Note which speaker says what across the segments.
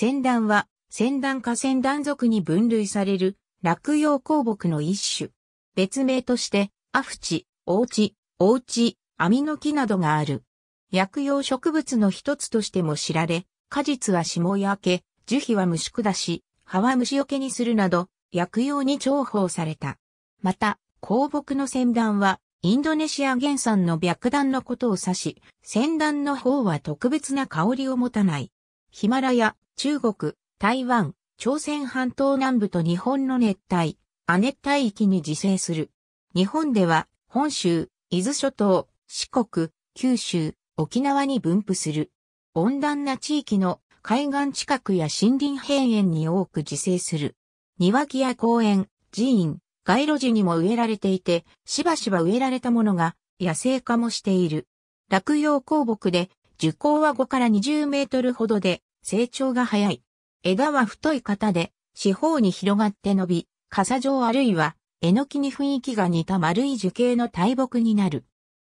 Speaker 1: 仙壇は、仙壇か仙壇族に分類される、落葉鉱木の一種。別名として、アフチ、オウチ、オウチ、アミノキなどがある。薬用植物の一つとしても知られ、果実は霜焼け、樹皮は虫下し、葉は虫よけにするなど、薬用に重宝された。また、鉱木の仙壇は、インドネシア原産の白檀のことを指し、仙壇の方は特別な香りを持たない。ヒマラヤ、中国、台湾、朝鮮半島南部と日本の熱帯、亜熱帯域に自生する。日本では、本州、伊豆諸島、四国、九州、沖縄に分布する。温暖な地域の海岸近くや森林平原に多く自生する。庭木や公園、寺院、街路樹にも植えられていて、しばしば植えられたものが野生化もしている。落葉鉱木で、樹高は5から20メートルほどで、成長が早い。枝は太い型で、四方に広がって伸び、傘状あるいは、えのきに雰囲気が似た丸い樹形の大木になる。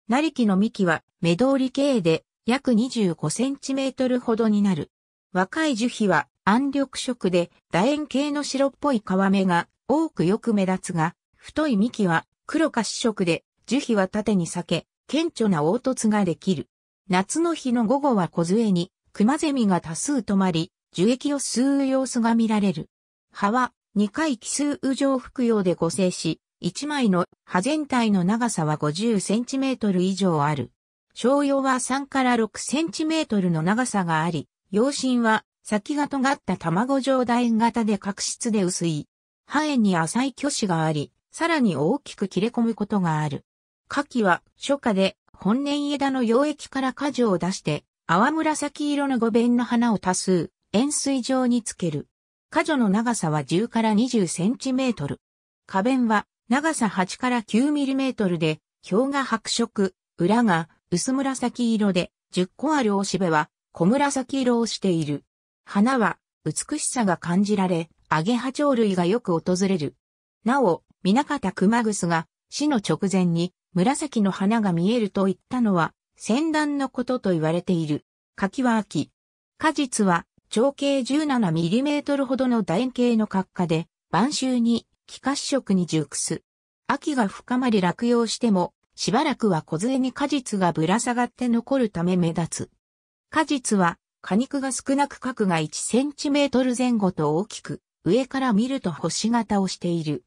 Speaker 1: なりきの幹は、目通り形で、約25センチメートルほどになる。若い樹皮は、暗緑色で、楕円形の白っぽい皮目が、多くよく目立つが、太い幹は、黒か紫色で、樹皮は縦に裂け、顕著な凹凸ができる。夏の日の午後は小杖に、熊ゼミが多数止まり、樹液を吸う様子が見られる。葉は2回奇数上服用で合成し、1枚の葉全体の長さは50センチメートル以上ある。小葉は3から6センチメートルの長さがあり、葉心は先が尖った卵状楕円型で角質で薄い。葉炎に浅い巨子があり、さらに大きく切れ込むことがある。花季は初夏で本年枝の溶液から果樹を出して淡紫色の五弁の花を多数、円錐状につける。花女の長さは10から20センチメートル。花弁は長さ8から9ミリメートルで、表が白色、裏が薄紫色で、10個あるおしべは小紫色をしている。花は美しさが感じられ、アゲハ鳥類がよく訪れる。なお、水方熊楠が死の直前に紫の花が見えると言ったのは、先段のことと言われている。柿は秋。果実は長径 17mm ほどの楕円形の角化で、晩秋に気褐色に熟す。秋が深まり落葉しても、しばらくは小杖に果実がぶら下がって残るため目立つ。果実は果肉が少なく角が 1cm 前後と大きく、上から見ると星型をしている。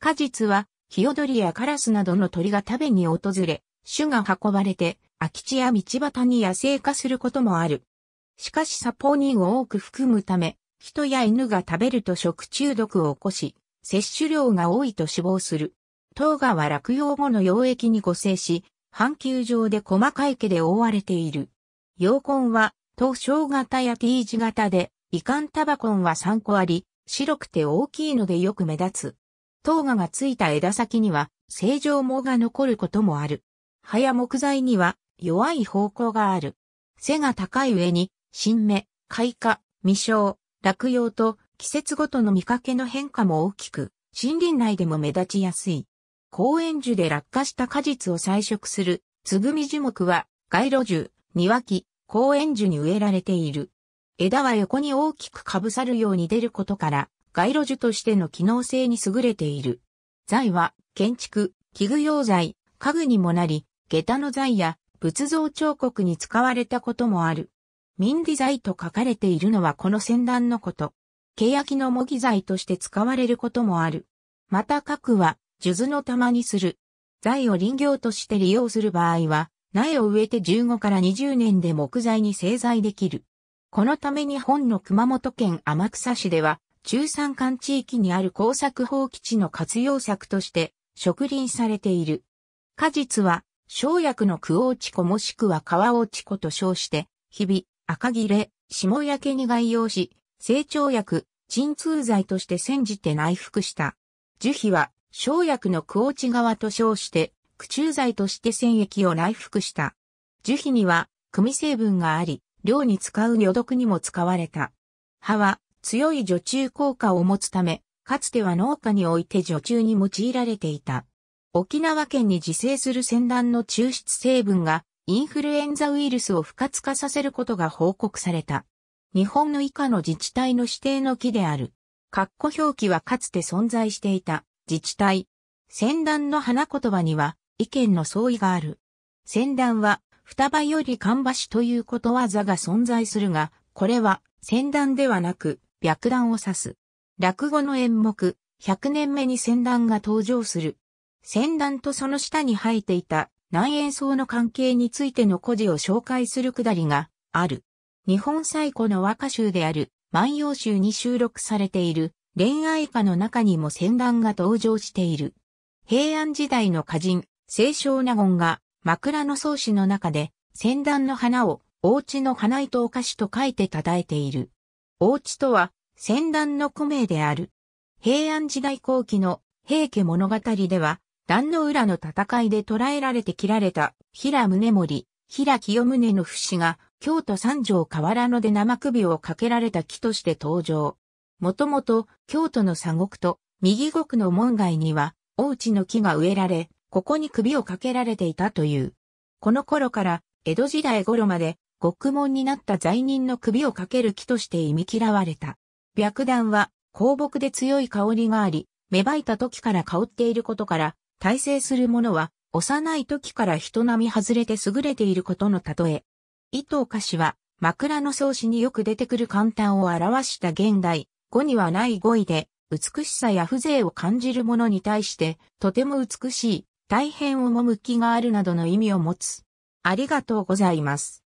Speaker 1: 果実はヒヨドリやカラスなどの鳥が食べに訪れ、種が運ばれて空き地や道端に野生化することもある。しかしサポニンを多く含むため、人や犬が食べると食中毒を起こし、摂取量が多いと死亡する。糖ガは落葉後の溶液に固生し、半球状で細かい毛で覆われている。陽根は、頭小型や T 字型で、遺憾タバコンは3個あり、白くて大きいのでよく目立つ。糖ガがついた枝先には、正常毛が残ることもある。葉や木材には、弱い方向がある。背が高い上に、新芽、開花、未生、落葉と季節ごとの見かけの変化も大きく、森林内でも目立ちやすい。公園樹で落下した果実を採食する、つぐみ樹木は、街路樹、庭木、公園樹に植えられている。枝は横に大きく被さるように出ることから、街路樹としての機能性に優れている。材は、建築、器具用材、家具にもなり、下駄の材や仏像彫刻に使われたこともある。民理材と書かれているのはこの先端のこと。欅の模擬材として使われることもある。また核は、数珠の玉にする。材を林業として利用する場合は、苗を植えて15から20年で木材に製材できる。このため日本の熊本県天草市では、中山間地域にある工作放棄地の活用策として、植林されている。果実は、生薬のクオーチコもしくは川オチコと称して、日々、赤切れ、霜焼けに外用し、成長薬、鎮痛剤として煎じて内服した。樹皮は、生薬のクオーチ側と称して、苦虫剤として煎液を内服した。樹皮には、組成分があり、量に使う魚毒にも使われた。葉は、強い除虫効果を持つため、かつては農家において除虫に用いられていた。沖縄県に自生する戦乱の抽出成分がインフルエンザウイルスを不活化させることが報告された。日本の以下の自治体の指定の木である。括弧表記はかつて存在していた自治体。戦乱の花言葉には意見の相違がある。戦乱は双葉よりか橋ばしということわざが存在するが、これは戦乱ではなく白弾を指す。落語の演目、100年目に戦乱が登場する。戦団とその下に生えていた南円層の関係についての故事を紹介するくだりがある。日本最古の和歌集である万葉集に収録されている恋愛歌の中にも戦団が登場している。平安時代の歌人、清少納言が枕草子の中で戦団の花をおうちの花糸お菓子と書いて称えている。おうちとは戦団の古名である。平安時代後期の平家物語では壇の浦の戦いで捕らえられて切られた平宗盛、平清宗の不死が京都三条河原野で生首をかけられた木として登場。もともと京都の鎖国と右国の門外には大内の木が植えられ、ここに首をかけられていたという。この頃から江戸時代頃まで獄門になった罪人の首をかける木として忌み嫌われた。白檀は香木で強い香りがあり、芽生えた時から香っていることから大成する者は、幼い時から人並み外れて優れていることの例え。伊藤歌詞は、枕草子によく出てくる簡単を表した現代、語にはない語彙で、美しさや風情を感じるものに対して、とても美しい、大変趣があるなどの意味を持つ。ありがとうございます。